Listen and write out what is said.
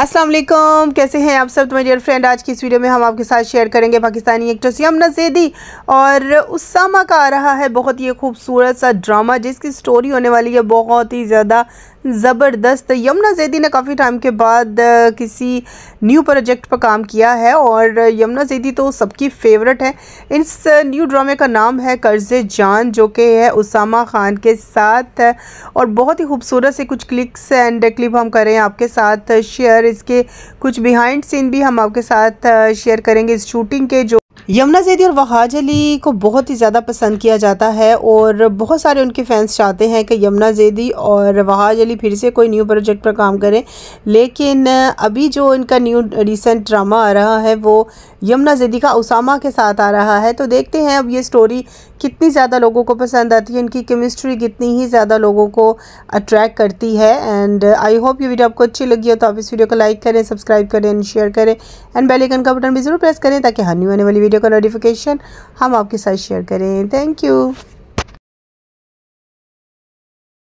अस्सलाम वालेकुम कैसे हैं आप सब तो मेरे डियर फ्रेंड आज की इस वीडियो में हम आपके साथ शेयर करेंगे पाकिस्तानी एक्ट्रेस यमुना जैदी और उसामा का आ रहा है बहुत ही खूबसूरत सा ड्रामा जिसकी स्टोरी होने वाली है बहुत ही ज़्यादा ज़बरदस्त यमुना जैदी ने काफ़ी टाइम के बाद किसी न्यू प्रोजेक्ट पर काम किया है और यमुना जैदी तो सबकी फेवरेट है इस न्यू ड्रामे का नाम है कर्ज जान जो कि है उसामा ख़ान के साथ और बहुत ही खूबसूरत से कुछ क्लिक्स एंड क्लिप हम करें आपके साथ शेयर इसके कुछ बिहाइंड सीन भी हम आपके साथ शेयर करेंगे इस शूटिंग के जो यमुना जैदी और वहाज अली को बहुत ही ज़्यादा पसंद किया जाता है और बहुत सारे उनके फैंस चाहते हैं कि यमुना जैदी और वहाज अली फिर से कोई न्यू प्रोजेक्ट पर काम करें लेकिन अभी जो इनका न्यू रिसेंट ड्रामा आ रहा है वो यमुना जैदी का उसामा के साथ आ रहा है तो देखते हैं अब ये स्टोरी कितनी ज़्यादा लोगों को पसंद आती है इनकी केमिस्ट्री कितनी ही ज़्यादा लोगों को अट्रैक्ट करती है एंड आई होप ये वीडियो आपको अच्छी लगी हो तो आप इस वीडियो को लाइक करें सब्सक्राइब करें एंड शेयर करें एंड बेलकन का बटन भी ज़रूर प्रेस करें ताकि हानि होने आने वाली वीडियो वीडियो का नोटिफिकेशन हम आपके साथ शेयर करें थैंक यू